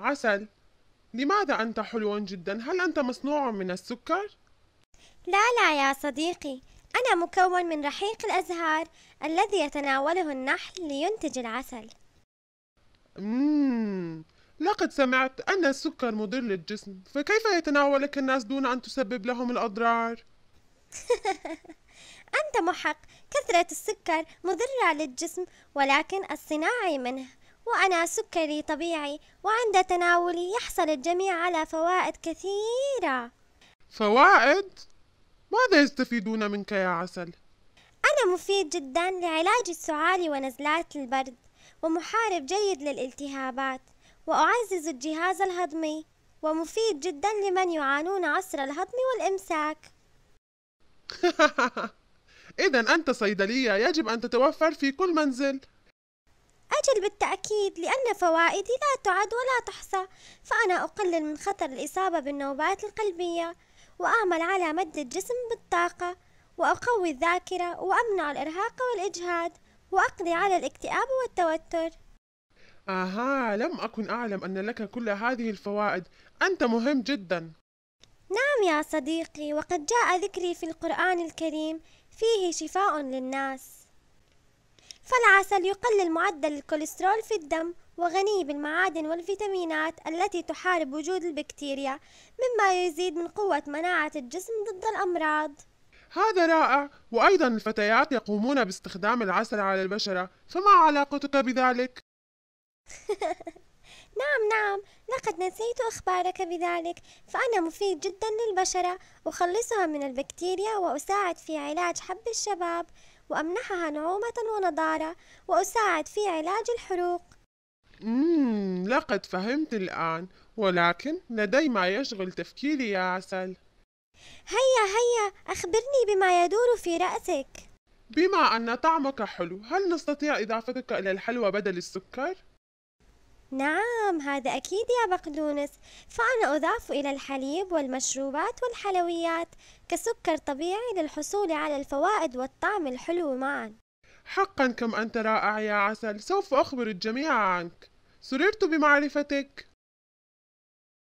عسل لماذا أنت حلو جدا؟ هل أنت مصنوع من السكر؟ لا لا يا صديقي أنا مكون من رحيق الأزهار الذي يتناوله النحل لينتج العسل مم. لقد سمعت أن السكر مضر للجسم فكيف يتناولك الناس دون أن تسبب لهم الأضرار؟ أنت محق كثرة السكر مضرة للجسم ولكن الصناعي منه وأنا سكري طبيعي وعند تناولي يحصل الجميع على فوائد كثيرة فوائد؟ ماذا يستفيدون منك يا عسل؟ أنا مفيد جدا لعلاج السعال ونزلات البرد ومحارب جيد للالتهابات وأعزز الجهاز الهضمي ومفيد جدا لمن يعانون عسر الهضم والإمساك إذا أنت صيدلية يجب أن تتوفر في كل منزل الأجل بالتأكيد لأن فوائدي لا تعد ولا تحصى فأنا أقلل من خطر الإصابة بالنوبات القلبية وأعمل على مد الجسم بالطاقة وأقوي الذاكرة وأمنع الإرهاق والإجهاد وأقضي على الاكتئاب والتوتر آها لم أكن أعلم أن لك كل هذه الفوائد أنت مهم جدا نعم يا صديقي وقد جاء ذكري في القرآن الكريم فيه شفاء للناس العسل يقلل معدل الكوليسترول في الدم وغني بالمعادن والفيتامينات التي تحارب وجود البكتيريا مما يزيد من قوة مناعة الجسم ضد الأمراض هذا رائع وأيضا الفتيات يقومون باستخدام العسل على البشرة فما علاقتك بذلك؟ نعم نعم لقد نسيت أخبارك بذلك فأنا مفيد جدا للبشرة أخلصها من البكتيريا وأساعد في علاج حب الشباب وأمنحها نعومة ونضارة وأساعد في علاج الحروق مم لقد فهمت الآن ولكن لدي ما يشغل تفكيري يا عسل هيا هيا أخبرني بما يدور في رأسك بما أن طعمك حلو هل نستطيع إضافتك إلى الحلوى بدل السكر؟ نعم هذا أكيد يا بقدونس فأنا أضاف إلى الحليب والمشروبات والحلويات كسكر طبيعي للحصول على الفوائد والطعم الحلو معا حقا كم أنت رائع يا عسل سوف أخبر الجميع عنك سررت بمعرفتك